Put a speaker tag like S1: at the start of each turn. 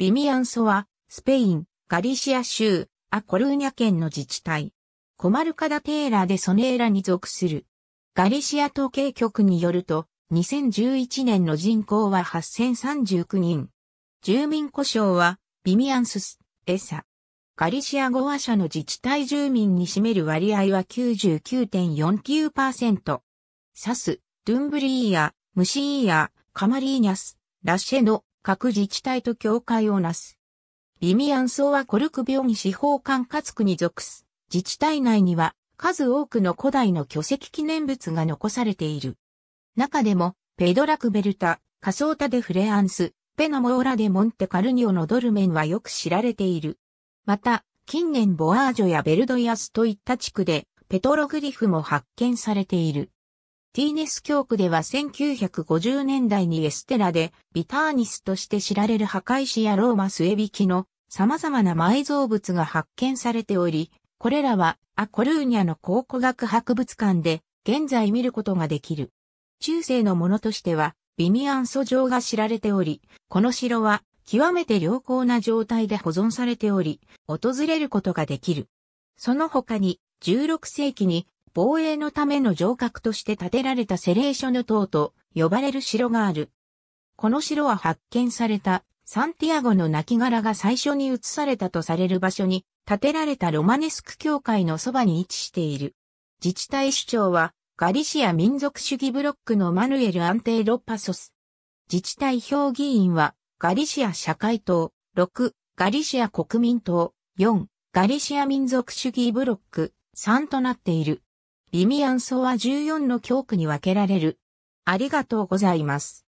S1: ビミアン
S2: ソは、スペイン、ガリシア州、アコルーニャ県の自治体。コマルカダテーラでソネーラに属する。ガリシア統計局によると、2011年の人口は8039人。住民故障は、ビミアンスス、エサ。ガリシア語話者の自治体住民に占める割合は99.49%。サス、ドゥンブリーヤ、ムシーヤ、カマリーニャス、ラッシェノ、各自治体と協会をなす。ビミアンソはコルク病に司法管轄区に属す。自治体内には数多くの古代の巨石記念物が残されている。中でも、ペドラクベルタ、カソータデフレアンス、ペナモーラデモンテカルニオのドルメンはよく知られている。また、近年ボアージョやベルドイアスといった地区で、ペトログリフも発見されている。ティーネス教区では1950年代にエステラでビターニスとして知られる墓石やローマ末引きの様々な埋蔵物が発見されており、これらはアコルーニャの考古学博物館で現在見ることができる。中世のものとしてはビミアン素城が知られており、この城は極めて良好な状態で保存されており、訪れることができる。その他に16世紀に防衛のための城郭として建てられたセレーショの塔と呼ばれる城がある。この城は発見されたサンティアゴの亡骸が最初に移されたとされる場所に建てられたロマネスク教会のそばに位置している。自治体首長はガリシア民族主義ブロックのマヌエル・アンテイ・ロッパソス。自治体評議員はガリシア社会党、6、ガリシア国民党、4、ガリシア民族主義ブロック、3となっている。ビミアンソは14の教区に分けられる。ありがとう
S1: ございます。